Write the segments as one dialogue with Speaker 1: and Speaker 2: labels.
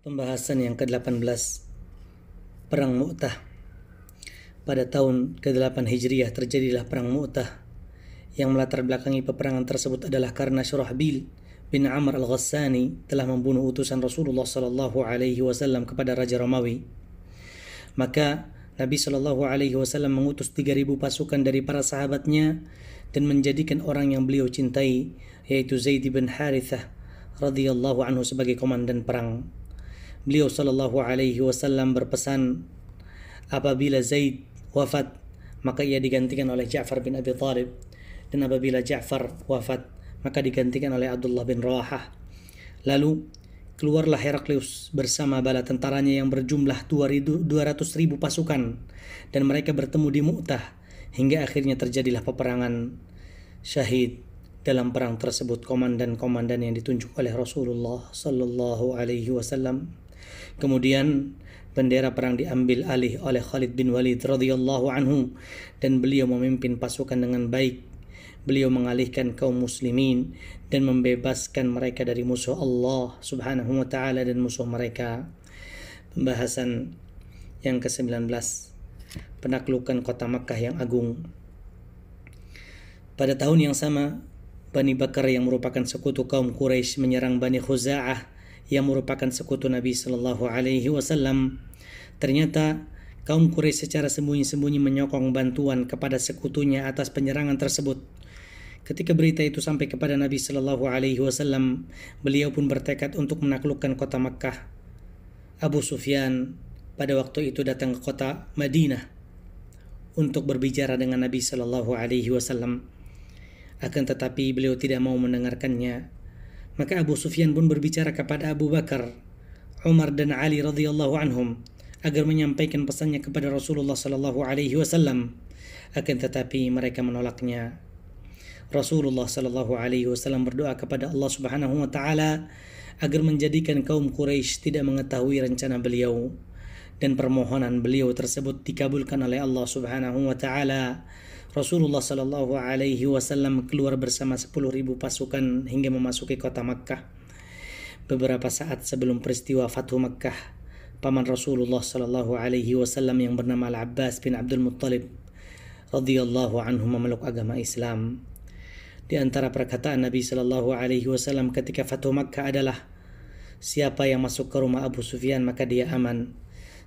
Speaker 1: Pembahasan yang ke-18 Perang Mu'tah Pada tahun ke-8 Hijriah terjadilah Perang Mu'tah yang melatar belakangi peperangan tersebut adalah karena Syurahbil bin Amr al-Ghassani telah membunuh utusan Rasulullah sallallahu alaihi wasallam kepada Raja Romawi. Maka Nabi Shallallahu Alaihi Wasallam mengutus 3.000 pasukan dari para sahabatnya dan menjadikan orang yang beliau cintai yaitu Zaid bin Harithah radhiyallahu anhu sebagai komandan perang beliau sallallahu Alaihi Wasallam berpesan apabila Zaid wafat maka ia digantikan oleh Ja'far bin Abi Thalib dan apabila Ja'far wafat maka digantikan oleh Abdullah bin Rawahah lalu keluarlah Heraklius bersama bala tentaranya yang berjumlah 200 ribu pasukan dan mereka bertemu di Mu'tah hingga akhirnya terjadilah peperangan syahid dalam perang tersebut komandan-komandan yang ditunjuk oleh Rasulullah sallallahu alaihi wasallam Kemudian bendera perang diambil alih oleh Khalid bin Walid radhiyallahu anhu dan beliau memimpin pasukan dengan baik. Beliau mengalihkan kaum muslimin dan membebaskan mereka dari musuh Allah Subhanahu wa taala dan musuh mereka. Pembahasan yang ke-19 penaklukan kota Makkah yang agung. Pada tahun yang sama, Bani Bakar yang merupakan sekutu kaum Quraisy menyerang Bani Khuza'ah yang merupakan sekutu Nabi Shallallahu Alaihi Wasallam. Ternyata kaum Quraisy secara sembunyi-sembunyi menyokong bantuan kepada sekutunya atas penyerangan tersebut. Ketika berita itu sampai kepada Nabi Shallallahu Alaihi Wasallam, beliau pun bertekad untuk menaklukkan kota Makkah. Abu Sufyan pada waktu itu datang ke kota Madinah untuk berbicara dengan Nabi Shallallahu Alaihi Wasallam. Akan tetapi beliau tidak mau mendengarkannya maka Abu Sufyan pun berbicara kepada Abu Bakar, Umar dan Ali radhiyallahu anhum agar menyampaikan pesannya kepada Rasulullah sallallahu alaihi wasallam. Akan tetapi mereka menolaknya. Rasulullah sallallahu alaihi wasallam berdoa kepada Allah Subhanahu wa taala agar menjadikan kaum Quraisy tidak mengetahui rencana beliau dan permohonan beliau tersebut dikabulkan oleh Allah Subhanahu wa taala. Rasulullah sallallahu alaihi wasallam keluar bersama 10.000 pasukan hingga memasuki kota Makkah. Beberapa saat sebelum peristiwa Fathu Makkah, paman Rasulullah sallallahu alaihi wasallam yang bernama Al-Abbas bin Abdul Muttalib radhiyallahu anhu memeluk agama Islam. Di antara perkataan Nabi sallallahu alaihi wasallam ketika Fathu Makkah adalah siapa yang masuk ke rumah Abu Sufyan maka dia aman.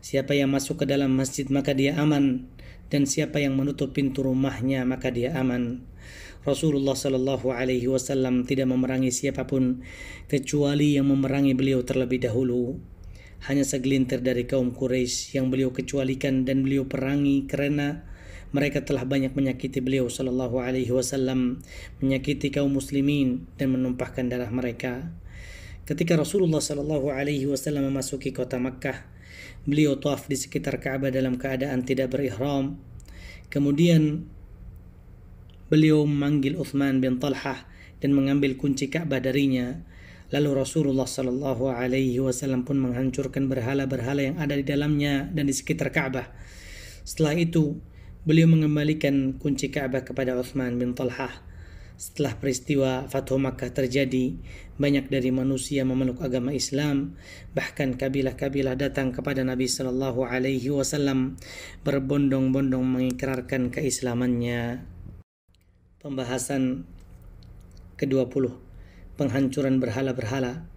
Speaker 1: Siapa yang masuk ke dalam masjid maka dia aman dan siapa yang menutup pintu rumahnya maka dia aman. Rasulullah Shallallahu Alaihi Wasallam tidak memerangi siapapun kecuali yang memerangi beliau terlebih dahulu. Hanya segelintir dari kaum Quraisy yang beliau kecualikan dan beliau perangi karena mereka telah banyak menyakiti beliau Shallallahu Alaihi Wasallam, menyakiti kaum muslimin dan menumpahkan darah mereka. Ketika Rasulullah Shallallahu Alaihi Wasallam memasuki kota Makkah, Beliau tawaf di sekitar Ka'bah dalam keadaan tidak berihram. Kemudian beliau memanggil Uthman bin Talhah dan mengambil kunci Ka'bah darinya. Lalu Rasulullah Shallallahu Alaihi Wasallam pun menghancurkan berhala-berhala yang ada di dalamnya dan di sekitar Ka'bah. Setelah itu, beliau mengembalikan kunci Ka'bah kepada Uthman bin Talhah setelah peristiwa Fathu Makkah terjadi, banyak dari manusia memeluk agama Islam, bahkan kabilah-kabilah datang kepada Nabi Shallallahu Alaihi Wasallam berbondong-bondong mengikrarkan keislamannya. Pembahasan ke-20 Penghancuran berhala-berhala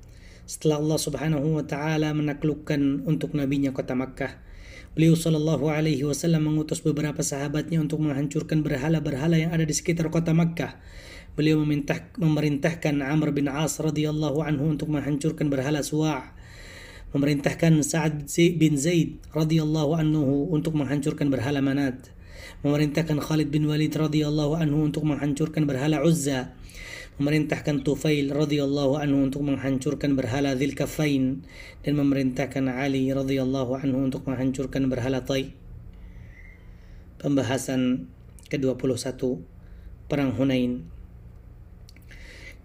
Speaker 1: setelah Allah Subhanahu wa taala menaklukkan untuk nabinya kota Makkah. Beliau Sallallahu alaihi wasallam mengutus beberapa sahabatnya untuk menghancurkan berhala-berhala yang ada di sekitar kota Makkah. Beliau memintah, memerintahkan Amr bin As radhiyallahu anhu untuk menghancurkan berhala Suwa'. Memerintahkan Sa'ad bin Zaid radhiyallahu anhu untuk menghancurkan berhala Manat. Memerintahkan Khalid bin Walid radhiyallahu anhu untuk menghancurkan berhala Uzza memerintahkan Tufail radhiyallahu anhu untuk menghancurkan berhala Dzilkafain dan memerintahkan Ali radhiyallahu anhu untuk menghancurkan berhala Tai. Pembahasan ke-21 Perang Hunain.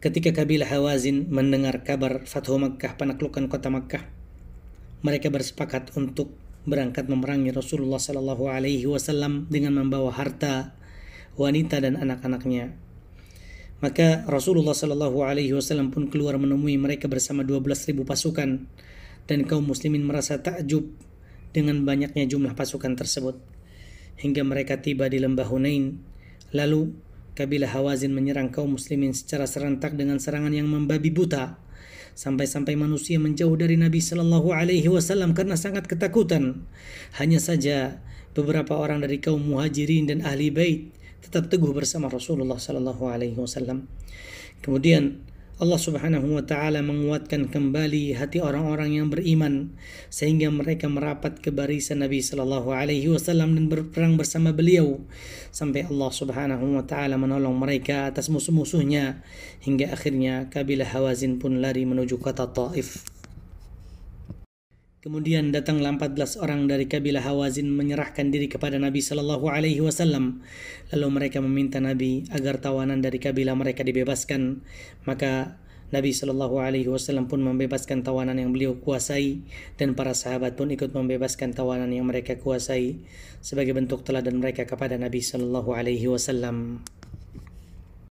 Speaker 1: Ketika kabilah Hawazin mendengar kabar Fathu Makkah penaklukan kota Makkah, mereka bersepakat untuk berangkat memerangi Rasulullah Shallallahu Alaihi Wasallam dengan membawa harta, wanita dan anak-anaknya maka Rasulullah Shallallahu Alaihi Wasallam pun keluar menemui mereka bersama 12.000 pasukan dan kaum muslimin merasa takjub dengan banyaknya jumlah pasukan tersebut. Hingga mereka tiba di lembah Hunain, lalu kabilah Hawazin menyerang kaum muslimin secara serentak dengan serangan yang membabi buta sampai-sampai manusia menjauh dari Nabi Shallallahu Alaihi Wasallam karena sangat ketakutan. Hanya saja beberapa orang dari kaum muhajirin dan ahli bait tetap teguh bersama Rasulullah Sallallahu Alaihi Wasallam. Kemudian Allah Subhanahu wa taala menguatkan kembali hati orang-orang yang beriman sehingga mereka merapat ke barisan Nabi sallallahu alaihi wasallam dan berperang bersama beliau sampai Allah Subhanahu wa taala menolong mereka atas musuh-musuhnya hingga akhirnya kabilah Hawazin pun lari menuju kota Taif. Kemudian datanglah 14 orang dari kabilah Hawazin menyerahkan diri kepada Nabi Shallallahu Alaihi Wasallam. Lalu mereka meminta Nabi agar tawanan dari kabilah mereka dibebaskan. Maka Nabi Shallallahu Alaihi Wasallam pun membebaskan tawanan yang beliau kuasai dan para sahabat pun ikut membebaskan tawanan yang mereka kuasai sebagai bentuk teladan mereka kepada Nabi Shallallahu Alaihi Wasallam.